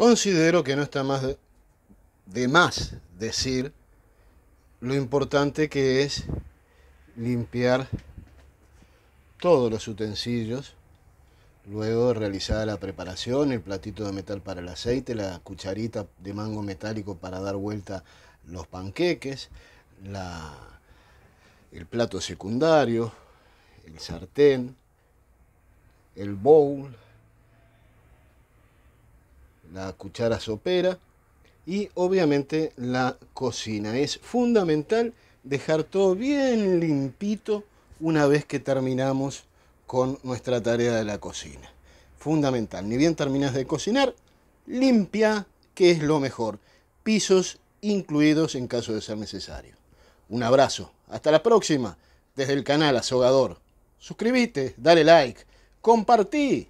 considero que no está más de, más decir lo importante que es limpiar todos los utensilios luego de realizada la preparación, el platito de metal para el aceite, la cucharita de mango metálico para dar vuelta los panqueques, el plato secundario, el sartén, el bowl, la cuchara sopera y obviamente la cocina. Es fundamental dejar todo bien limpito una vez que terminamos con nuestra tarea de la cocina. Fundamental, ni bien terminas de cocinar, limpia, que es lo mejor. Pisos incluidos en caso de ser necesario. Un abrazo, hasta la próxima, desde el canal Azogador. Suscríbete, dale like, compartí.